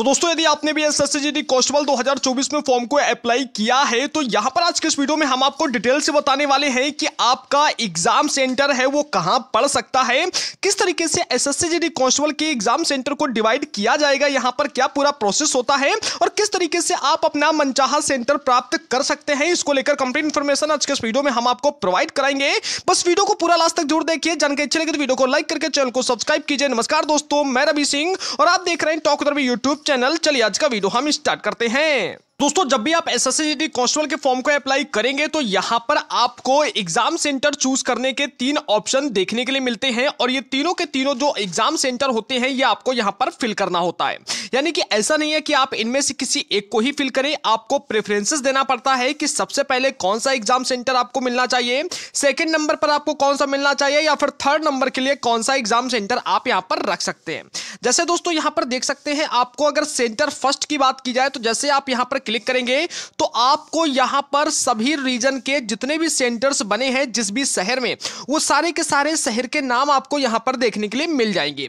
तो दोस्तों यदि आपने भी एस एस सी कॉन्स्टेबल 2024 में फॉर्म को अप्लाई किया है तो यहाँ पर आज के इस वीडियो में हम आपको डिटेल से बताने वाले हैं कि आपका एग्जाम सेंटर है वो कहाँ पढ़ सकता है किस तरीके से एस एस सी कांस्टेबल के एग्जाम सेंटर को डिवाइड किया जाएगा यहाँ पर क्या पूरा प्रोसेस होता है और किस तरीके से आप अपना मनचाहा सेंटर प्राप्त कर सकते हैं इसको लेकर कंप्लीट इन्फॉर्मेशन आज के इस वीडियो में हम आपको प्रोवाइड कराएंगे बस वीडियो को पूरा लास्ट तक जरूर देखिए जानकारी अच्छी लगे तो वीडियो को लाइक करके चैनल को सब्सक्राइब कीजिए नमस्कार दोस्तों मैं रवि सिंह और आप देख रहे हैं टॉक दर यूट्यूब चैनल चलिए आज का वीडियो हम स्टार्ट करते हैं दोस्तों जब भी आप एस एस कांस्टेबल के फॉर्म को अप्लाई करेंगे तो यहाँ पर आपको एग्जाम सेंटर चूज करने के तीन ऑप्शन देखने के लिए मिलते हैं और ये तीनों के तीनों जो एग्जाम सेंटर होते हैं ये आपको यहाँ पर फिल करना होता है यानी कि ऐसा नहीं है कि आप इनमें से किसी एक को ही फिल करें आपको प्रेफरेंसेस देना पड़ता है कि सबसे पहले कौन सा एग्जाम सेंटर आपको मिलना चाहिए सेकेंड नंबर पर आपको कौन सा मिलना चाहिए या फिर थर्ड नंबर के लिए कौन सा एग्जाम सेंटर आप यहाँ पर रख सकते हैं जैसे दोस्तों यहाँ पर देख सकते हैं आपको अगर सेंटर फर्स्ट की बात की जाए तो जैसे आप यहाँ पर क्लिक करेंगे तो आपको यहां पर सभी रीजन के जितने भी सेंटर्स बने हैं जिस भी शहर में वो सारे के सारे शहर के नाम आपको यहां पर देखने के लिए मिल जाएंगे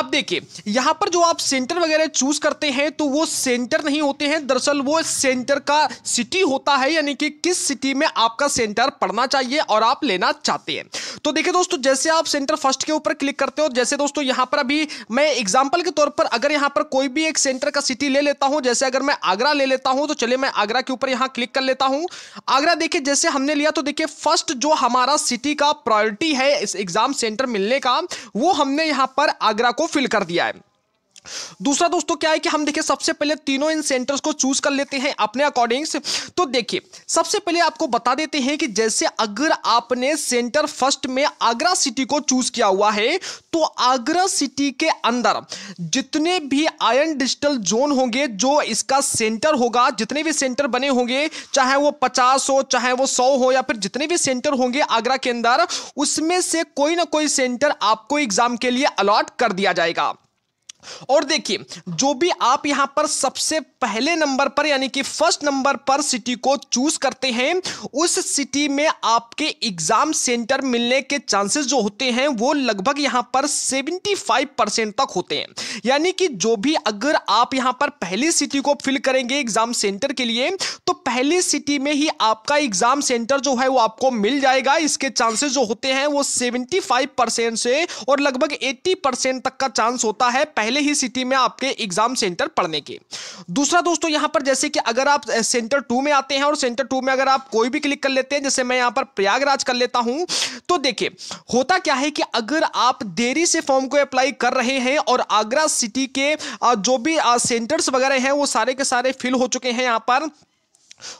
अब देखिए यहां पर जो आप सेंटर वगैरह चूज करते हैं तो वो सेंटर नहीं होते हैं दरअसल वो सेंटर का सिटी होता है यानी कि किस सिटी में आपका सेंटर पड़ना चाहिए और आप लेना चाहते हैं तो देखिए दोस्तों जैसे आप सेंटर फर्स्ट के ऊपर क्लिक करते हो जैसे दोस्तों यहां पर अभी मैं एग्जाम्पल के तौर पर अगर यहां पर कोई भी एक सेंटर का सिटी ले लेता हूं जैसे अगर मैं आगरा ले लेता हूं हूं तो चलिए मैं आगरा के ऊपर यहां क्लिक कर लेता हूं आगरा देखिए जैसे हमने लिया तो देखिए फर्स्ट जो हमारा सिटी का प्रायोरिटी है इस एग्जाम सेंटर मिलने का वो हमने यहां पर आगरा को फिल कर दिया है दूसरा दोस्तों क्या है कि हम देखिए सबसे पहले तीनों इन सेंटर्स को चूज कर लेते हैं अपने अकॉर्डिंग तो देखिए सबसे पहले आपको बता देते हैं कि जैसे अगर आपने सेंटर फर्स्ट में आगरा सिटी को चूज किया हुआ है तो आगरा सिटी के अंदर जितने भी आयन डिजिटल जोन होंगे जो इसका सेंटर होगा जितने भी सेंटर बने होंगे चाहे वो पचास हो चाहे वो सौ हो या फिर जितने भी सेंटर होंगे आगरा के अंदर उसमें से कोई ना कोई सेंटर आपको एग्जाम के लिए अलॉट कर दिया जाएगा और देखिए जो भी आप यहां पर सबसे पहले नंबर पर यानी कि फर्स्ट नंबर पर सिटी को चूज करते हैं उस सिटी में आपके एग्जाम सेंटर मिलने के चांसेस जो होते हैं वो लगभग यहां पर 75 परसेंट तक होते हैं यानी कि जो भी अगर आप यहां पर पहली सिटी को फिल करेंगे एग्जाम सेंटर के लिए तो पहली सिटी में ही आपका एग्जाम सेंटर जो है वो आपको मिल जाएगा इसके चांसेस जो होते हैं वो सेवेंटी परसेंट से और लगभग एट्टी परसेंट तक का चांस होता है पहले ही सिटी में आपके एग्जाम सेंटर पढ़ने के दूसरा दूसरा दोस्तों यहां पर जैसे कि अगर आप सेंटर टू में आते हैं और सेंटर टू में अगर आप कोई भी क्लिक कर लेते हैं जैसे मैं यहाँ पर प्रयागराज कर लेता हूँ तो देखिए होता क्या है कि अगर आप देरी से फॉर्म को अप्लाई कर रहे हैं और आगरा सिटी के जो भी सेंटर्स वगैरह हैं वो सारे के सारे फिल हो चुके हैं यहाँ पर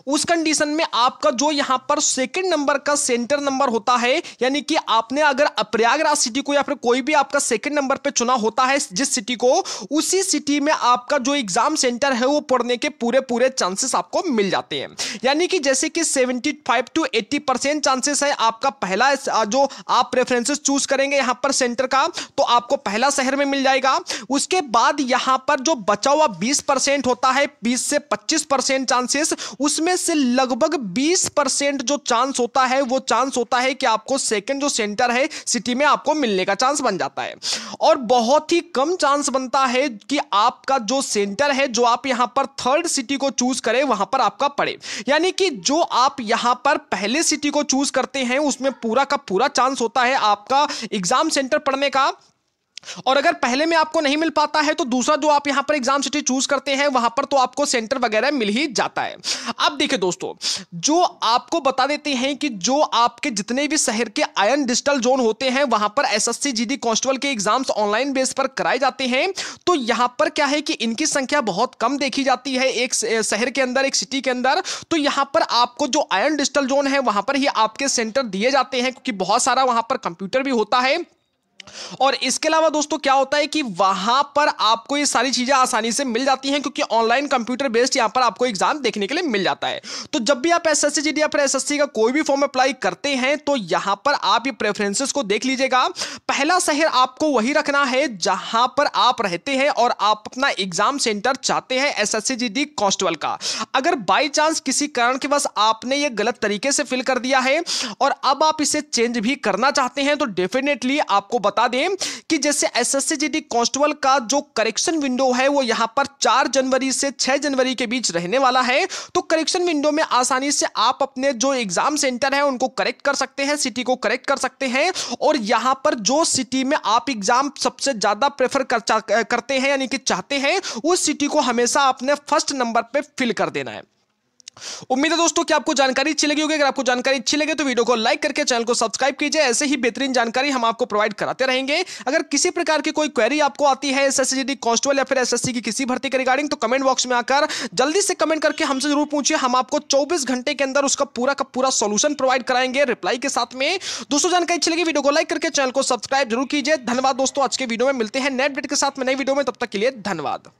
उस कंडीशन में आपका जो यहां पर सेकंड नंबर का सेंटर नंबर होता है यानी कि आपने अगर प्रयागराज सिटी को या फिर कोई भी आपका सेकंड नंबर पे चुना होता है जिस सिटी को उसी सिटी में आपका जो एग्जाम सेंटर है वो पढ़ने के पूरे पूरे चांसेस आपको मिल जाते हैं यानी कि जैसे कि 75 टू 80 परसेंट चांसेस है आपका पहला जो आप प्रेफरेंसेस चूज करेंगे यहां पर सेंटर का तो आपको पहला शहर में मिल जाएगा उसके बाद यहां पर जो बचा हुआ बीस होता है बीस से पच्चीस चांसेस उस उसमें से लगभग 20 परसेंट जो चांस होता है वो चांस होता है कि आपको सेकंड जो सेंटर है सिटी में आपको मिलने का चांस बन जाता है और बहुत ही कम चांस बनता है कि आपका जो सेंटर है जो आप यहां पर थर्ड सिटी को चूज करें वहां पर आपका पड़े यानी कि जो आप यहां पर पहले सिटी को चूज करते हैं उसमें पूरा का पूरा चांस होता है आपका एग्जाम सेंटर पढ़ने का और अगर पहले में आपको नहीं मिल पाता है तो दूसरा जो आप यहां पर एग्जाम सिटी चूज करते हैं वहां पर तो आपको सेंटर वगैरह मिल ही जाता है अब देखिए दोस्तों जो आपको बता देते हैं कि जो आपके जितने भी शहर के आयन डिजिटल जोन होते हैं वहां पर एसएससी जीडी कांस्टेबल के एग्जाम्स ऑनलाइन बेस पर कराए जाते हैं तो यहां पर क्या है कि इनकी संख्या बहुत कम देखी जाती है एक शहर के अंदर एक सिटी के अंदर तो यहां पर आपको जो आयन डिजिटल जोन है वहां पर ही आपके सेंटर दिए जाते हैं क्योंकि बहुत सारा वहां पर कंप्यूटर भी होता है और इसके अलावा दोस्तों क्या होता है कि वहां पर आपको ये सारी चीजें आसानी से मिल जाती हैं क्योंकि ऑनलाइन कंप्यूटर बेस्ड यहां पर आपको एग्जाम देखने के लिए मिल जाता है तो जब भी आप एस एस या फिर एस का कोई भी फॉर्म अप्लाई करते हैं तो यहां पर आप ये प्रेफरेंसेस को देख लीजिएगा पहला शहर आपको वही रखना है जहां पर आप रहते हैं और आप अपना एग्जाम सेंटर चाहते हैं एस एस कांस्टेबल का अगर बाई चांस किसी कारण के बस आपने ये गलत तरीके से फिल कर दिया है और अब आप इसे चेंज भी करना चाहते हैं तो डेफिनेटली आपको बता दें कि जैसे एसएससीजीडी कांस्टेबल का जो करेक्शन विंडो है वो यहां पर चार जनवरी से छह जनवरी के बीच रहने वाला है तो करेक्शन विंडो में आसानी से आप अपने जो एग्जाम सेंटर है उनको करेक्ट कर सकते हैं सिटी को करेक्ट कर सकते हैं और यहां पर जो सिटी में आप एग्जाम सबसे ज्यादा प्रेफर कर, करते हैं यानी कि चाहते हैं उस सिटी को हमेशा आपने फर्स्ट नंबर पर फिल कर देना है उम्मीद है दोस्तों कि आपको जानकारी अच्छी लगी होगी अगर आपको जानकारी अच्छी लगे तो वीडियो को लाइक करके चैनल को सब्सक्राइब कीजिए ऐसे ही बेहतरीन जानकारी हम आपको प्रोवाइड कराते रहेंगे अगर किसी प्रकार की कोई क्वेरी आपको आती है एसएससी कांस्टेबल या फिर एसएससी की किसी भर्ती के रिगार्डिंग तो कमेंट बॉक्स में आकर जल्दी से कमेंट करके हमसे जरूर पूछिए हम आपको चौबीस घंटे के अंदर उसका पूरा का पूरा सोल्यूशन प्रोवाइड कराएंगे रिप्लाई के साथ में दोस्तों जानकारी अच्छी लगी वीडियो को लाइक करके चैनल को सब्सक्राइब जरूर कीजिए धन्यवाद दोस्तों आज के वीडियो में मिलते हैं नेट डेट के साथ में नई वीडियो में तब तक के लिए धन्यवाद